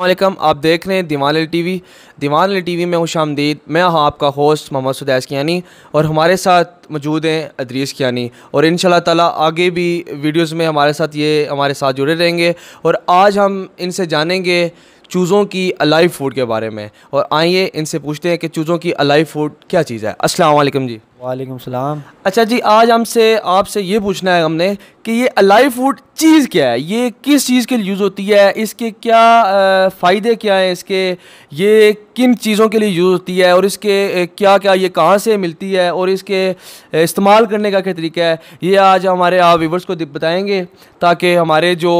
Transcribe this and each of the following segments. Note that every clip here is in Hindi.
वालेकुम आप देख रहे हैं दीवान अली वी दीवान अली वी में खुश आमदीद मैं हाँ आपका होस्ट मोहम्मद सुदैस कियानी और हमारे साथ मौजूद हैं अदरीस कियानी और इन ताला आगे भी वीडियोस में हमारे साथ ये हमारे साथ जुड़े रहेंगे और आज हम इनसे जानेंगे चूज़ों की अलाइव फूड के बारे में और आइए इनसे पूछते हैं कि चूज़ों की अलाइव फूड क्या चीज़ है अस्सलाम जी वालेकुम सलाम अच्छा जी आज हमसे आपसे ये पूछना है हमने कि ये अलाइव फूड चीज़ क्या है ये किस चीज़ के लिए यूज़ होती है इसके क्या फ़ायदे क्या हैं इसके ये किन चीज़ों के लिए यूज़ होती है और इसके क्या क्या ये कहाँ से मिलती है और इसके इस्तेमाल करने का क्या तरीका है ये आज हमारे आप व्यूवर्स को बताएंगे ताकि हमारे जो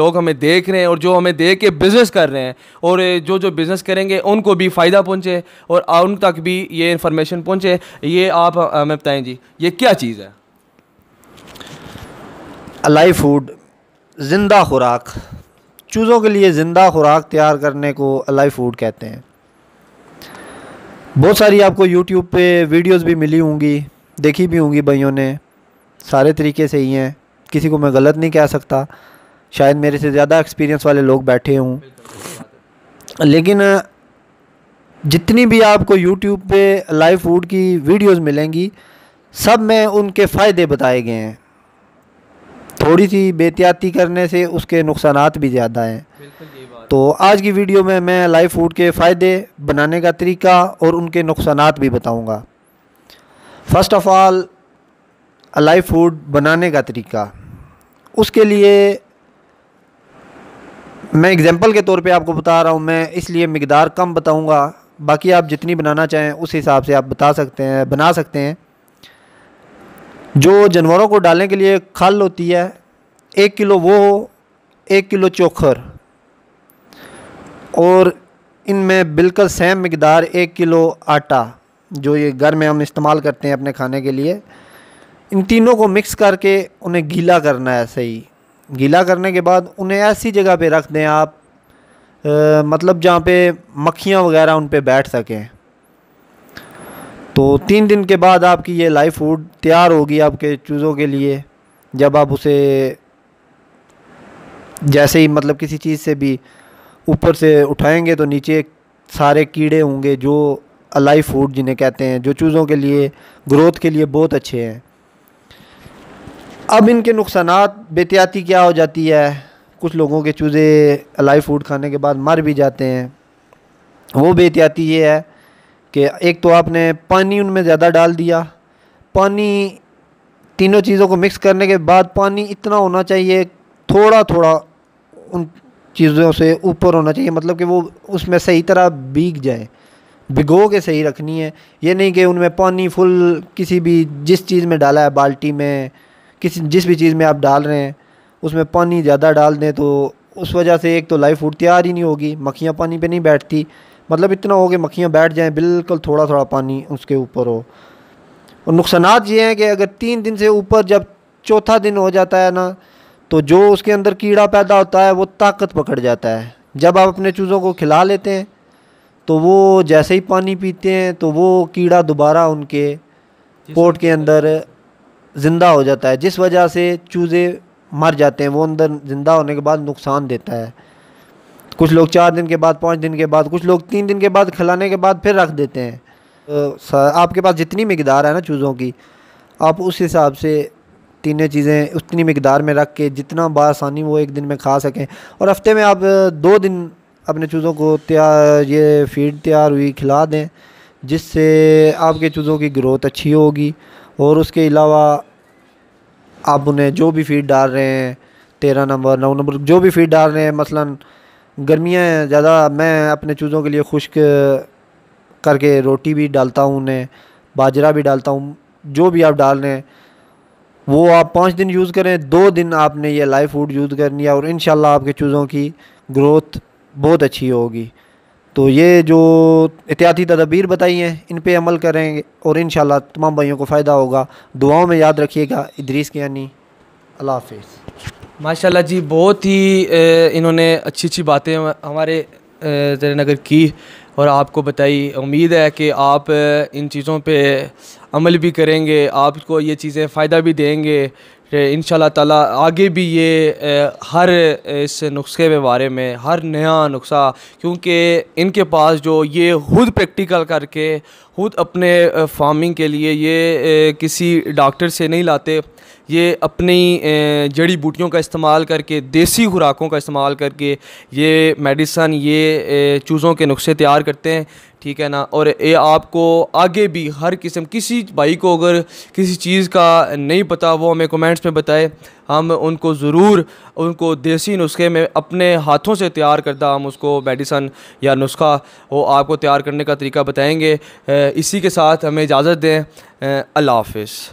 लोग हमें देख रहे हैं और जो हमें देख के बिज़नेस कर रहे हैं और जो जो बिज़नेस करेंगे उनको भी फ़ायदा पहुँचे और उन तक भी ये इन्फॉर्मेशन पहुँचे ये आप हमें बताएं जी ये क्या चीज़ है अलाई फूड ज़िंदा खुराक चूज़ों के लिए ज़िंदा खुराक तैयार करने को अलाई फूड कहते हैं बहुत सारी आपको यूट्यूब पे वीडियोस भी मिली होंगी देखी भी होंगी भाइयों ने सारे तरीके से ही हैं किसी को मैं गलत नहीं कह सकता शायद मेरे से ज़्यादा एक्सपीरियंस वाले लोग बैठे हों लेकिन जितनी भी आपको यूट्यूब पे लाइव फूड की वीडियोस मिलेंगी सब में उनके फ़ायदे बताए गए हैं थोड़ी सी बेहतियाती करने से उसके नुकसान भी ज़्यादा हैं तो आज की वीडियो में मैं लाइव फूड के फ़ायदे बनाने का तरीका और उनके नुकसान भी बताऊंगा first of all live food बनाने का तरीका उसके लिए मैं एग्ज़ाम्पल के तौर पे आपको बता रहा हूँ मैं इसलिए मकदार कम बताऊँगा बाकी आप जितनी बनाना चाहें उस हिसाब से आप बता सकते हैं बना सकते हैं जो जानवरों को डालने के लिए खल होती है एक किलो वो हो एक किलो चोखर और इनमें बिल्कुल सेम मकदार एक किलो आटा जो ये घर में हम इस्तेमाल करते हैं अपने खाने के लिए इन तीनों को मिक्स करके उन्हें गीला करना है सही गीला करने के बाद उन्हें ऐसी जगह पे रख दें आप मतलब जहाँ पे मक्खियाँ वगैरह उन पर बैठ सकें तो तीन दिन के बाद आपकी ये लाइफ फूड तैयार होगी आपके चूज़ों के लिए जब आप उसे जैसे ही मतलब किसी चीज़ से भी ऊपर से उठाएंगे तो नीचे सारे कीड़े होंगे जो अलाइव फूड जिन्हें कहते हैं जो चूज़ों के लिए ग्रोथ के लिए बहुत अच्छे हैं अब इनके नुकसान बेहतियाती क्या हो जाती है कुछ लोगों के चूज़े अलाइव फूड खाने के बाद मर भी जाते हैं वो बेहतियाती ये है कि एक तो आपने पानी उनमें ज़्यादा डाल दिया पानी तीनों चीज़ों को मिक्स करने के बाद पानी इतना होना चाहिए थोड़ा थोड़ा उन चीज़ों से ऊपर होना चाहिए मतलब कि वो उसमें सही तरह भीग जाए भिगो के सही रखनी है ये नहीं कि उनमें पानी फुल किसी भी जिस चीज़ में डाला है बाल्टी में किसी जिस भी चीज़ में आप डाल रहे हैं उसमें पानी ज़्यादा डाल दें तो उस वजह से एक तो लाइफ फूड तैयार ही नहीं होगी मक्खियाँ पानी पर नहीं बैठती मतलब इतना हो कि मक्खियाँ बैठ जाएँ बिल्कुल थोड़ा थोड़ा पानी उसके ऊपर हो और नुकसान ये हैं कि अगर तीन दिन से ऊपर जब चौथा दिन हो जाता है ना तो जो उसके अंदर कीड़ा पैदा होता है वो ताकत पकड़ जाता है जब आप अपने चूज़ों को खिला लेते हैं तो वो जैसे ही पानी पीते हैं तो वो कीड़ा दोबारा उनके पोट के अंदर ज़िंदा हो जाता है जिस वजह से चूज़े मर जाते हैं वो अंदर ज़िंदा होने के बाद नुकसान देता है कुछ लोग चार दिन के बाद पाँच दिन के बाद कुछ लोग तीन दिन के बाद खिलाने के बाद फिर रख देते हैं तो आपके पास जितनी मकदार है ना चूज़ों की आप उस हिसाब से तीनों चीज़ें उतनी मकदार में रख के जितना बसानी वो एक दिन में खा सकें और हफ्ते में आप दो दिन अपने चूज़ों को तैयार ये फीड तैयार हुई खिला दें जिससे आपके चूज़ों की ग्रोथ अच्छी होगी और उसके अलावा आप उन्हें जो भी फीड डाल रहे हैं तेरह नंबर नौ नंबर जो भी फीड डाल रहे हैं मसलन गर्मियाँ हैं ज़्यादा मैं अपने चूज़ों के लिए खुश्क करके रोटी भी डालता हूँ उन्हें बाजरा भी डालता हूँ जो भी आप डाल रहे हैं वो आप पाँच दिन यूज़ करें दो दिन आपने ये लाइव फूड यूज़ करनी है और इन आपके चूज़ों की ग्रोथ बहुत अच्छी होगी तो ये जो एहतियाती तदाबीर बताई हैं इन पर अमल करेंगे और इन तमाम भाइयों को फ़ायदा होगा दुआओं में याद रखिएगा इदरीस के यानी अल्लाह हाफ माशाल्लाह जी बहुत ही इन्होंने अच्छी अच्छी बातें हमारे नगर की और आपको बताई उम्मीद है कि आप इन चीज़ों पे अमल भी करेंगे आपको ये चीज़ें फ़ायदा भी देंगे इन ताला आगे भी ये हर इस नुस्खे के बारे में हर नया नुस्खा क्योंकि इनके पास जो ये खुद प्रैक्टिकल करके खुद अपने फार्मिंग के लिए ये किसी डॉक्टर से नहीं लाते ये अपनी जड़ी बूटियों का इस्तेमाल करके देसी खुराकों का इस्तेमाल करके ये मेडिसन ये चूज़ों के नुस्खे तैयार करते हैं ठीक है ना और ये आपको आगे भी हर किस्म किसी भाई को अगर किसी चीज़ का नहीं पता वो हमें कमेंट्स में बताए हम उनको ज़रूर उनको देसी नुस्खे में अपने हाथों से तैयार करता हम उसको मेडिसन या नुस्खा वो आपको तैयार करने का तरीका बताएँगे इसी के साथ हमें इजाज़त दें अल्लाह हाफ